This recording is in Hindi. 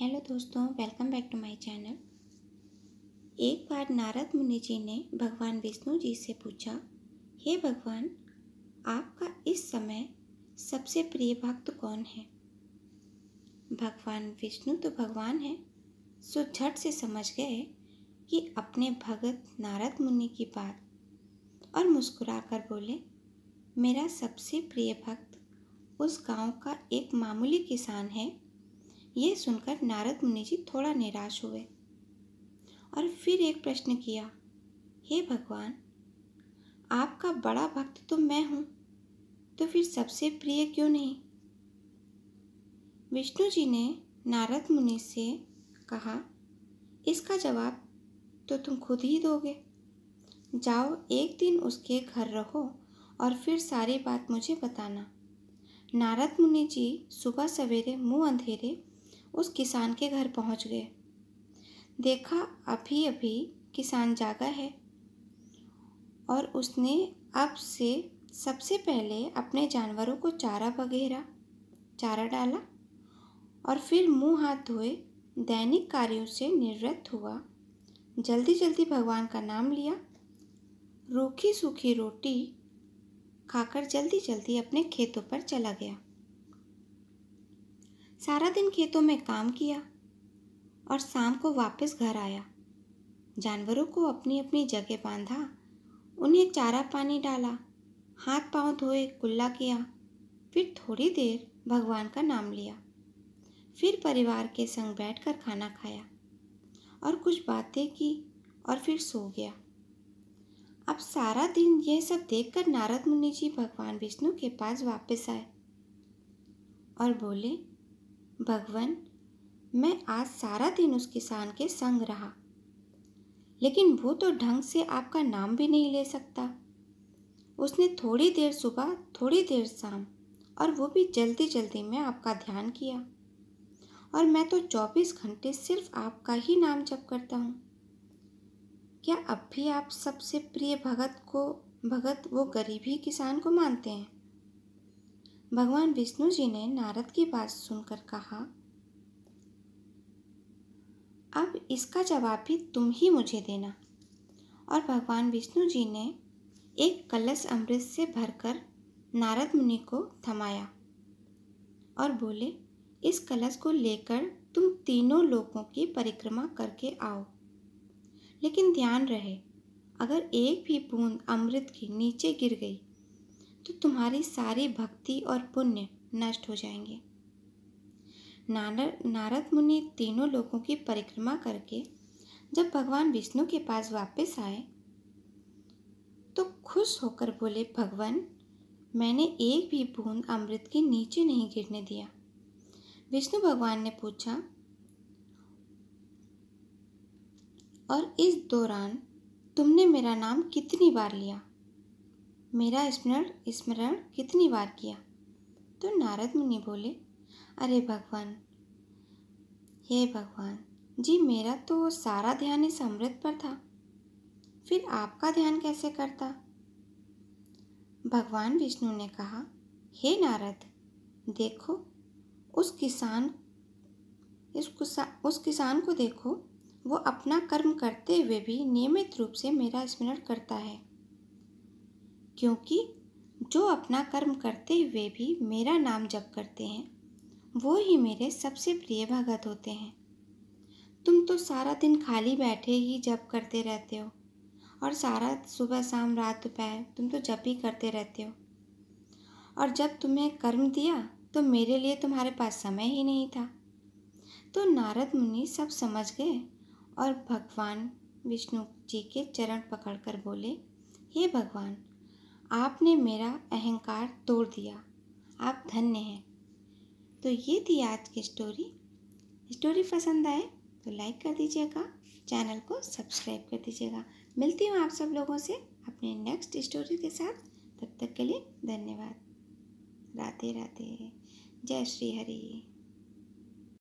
हेलो दोस्तों welcome back to my channel एक बार नारद मुनि जी ने भगवान विष्णु जी से पूछा हे hey भगवान आपका इस समय सबसे प्रिय भक्त कौन है भगवान विष्णु तो भगवान है सो झट से समझ गए कि अपने भगत नारद मुनि की बात और मुस्कुराकर बोले मेरा सबसे प्रिय भक्त उस गांव का एक मामूली किसान है ये सुनकर नारद मुनि जी थोड़ा निराश हुए और फिर एक प्रश्न किया हे भगवान आपका बड़ा भक्त तो मैं हूँ तो फिर सबसे प्रिय क्यों नहीं विष्णु जी ने नारद मुनि से कहा इसका जवाब तो तुम खुद ही दोगे जाओ एक दिन उसके घर रहो और फिर सारी बात मुझे बताना नारद मुनि जी सुबह सवेरे मुंह अंधेरे उस किसान के घर पहुंच गए देखा अभी अभी किसान जागा है और उसने अब से सबसे पहले अपने जानवरों को चारा वगैरह चारा डाला और फिर मुंह हाथ धोए दैनिक कार्यों से निवृत्त हुआ जल्दी जल्दी भगवान का नाम लिया रूखी सूखी रोटी खाकर जल्दी जल्दी अपने खेतों पर चला गया सारा दिन खेतों में काम किया और शाम को वापस घर आया जानवरों को अपनी अपनी जगह बांधा उन्हें चारा पानी डाला हाथ पांव धोए कुल्ला किया फिर थोड़ी देर भगवान का नाम लिया फिर परिवार के संग बैठकर खाना खाया और कुछ बातें की और फिर सो गया अब सारा दिन यह सब देखकर नारद मुनि जी भगवान विष्णु के पास वापस आए और बोले भगवान मैं आज सारा दिन उस किसान के संग रहा लेकिन वो तो ढंग से आपका नाम भी नहीं ले सकता उसने थोड़ी देर सुबह थोड़ी देर शाम और वो भी जल्दी जल्दी में आपका ध्यान किया और मैं तो चौबीस घंटे सिर्फ आपका ही नाम जप करता हूँ क्या अब भी आप सबसे प्रिय भगत को भगत वो गरीबी किसान को मानते हैं भगवान विष्णु जी ने नारद की बात सुनकर कहा अब इसका जवाब भी तुम ही मुझे देना और भगवान विष्णु जी ने एक कलश अमृत से भरकर नारद मुनि को थमाया और बोले इस कलश को लेकर तुम तीनों लोगों की परिक्रमा करके आओ लेकिन ध्यान रहे अगर एक भी बूंद अमृत की नीचे गिर गई तो तुम्हारी सारी भक्ति और पुण्य नष्ट हो जाएंगे नारद मुनि तीनों लोगों की परिक्रमा करके जब भगवान विष्णु के पास वापस आए तो खुश होकर बोले भगवान मैंने एक भी बूंद अमृत के नीचे नहीं गिरने दिया विष्णु भगवान ने पूछा और इस दौरान तुमने मेरा नाम कितनी बार लिया मेरा स्मरण स्मरण कितनी बार किया तो नारद मुनि बोले अरे भगवान हे भगवान जी मेरा तो सारा ध्यान इस अमृत पर था फिर आपका ध्यान कैसे करता भगवान विष्णु ने कहा हे नारद देखो उस किसान इस कुसा, उस किसान को देखो वो अपना कर्म करते हुए भी नियमित रूप से मेरा स्मरण करता है क्योंकि जो अपना कर्म करते हुए भी मेरा नाम जप करते हैं वो ही मेरे सबसे प्रिय भगत होते हैं तुम तो सारा दिन खाली बैठे ही जप करते रहते हो और सारा सुबह शाम रात दोपहर तुम तो जप ही करते रहते हो और जब तुम्हें कर्म दिया तो मेरे लिए तुम्हारे पास समय ही नहीं था तो नारद मुनि सब समझ गए और भगवान विष्णु जी के चरण पकड़कर बोले हे भगवान आपने मेरा अहंकार तोड़ दिया आप धन्य हैं तो ये थी आज की स्टोरी स्टोरी पसंद आए तो लाइक कर दीजिएगा चैनल को सब्सक्राइब कर दीजिएगा मिलती हूँ आप सब लोगों से अपने नेक्स्ट स्टोरी के साथ तब तक के लिए धन्यवाद राधे राधे जय श्री हरी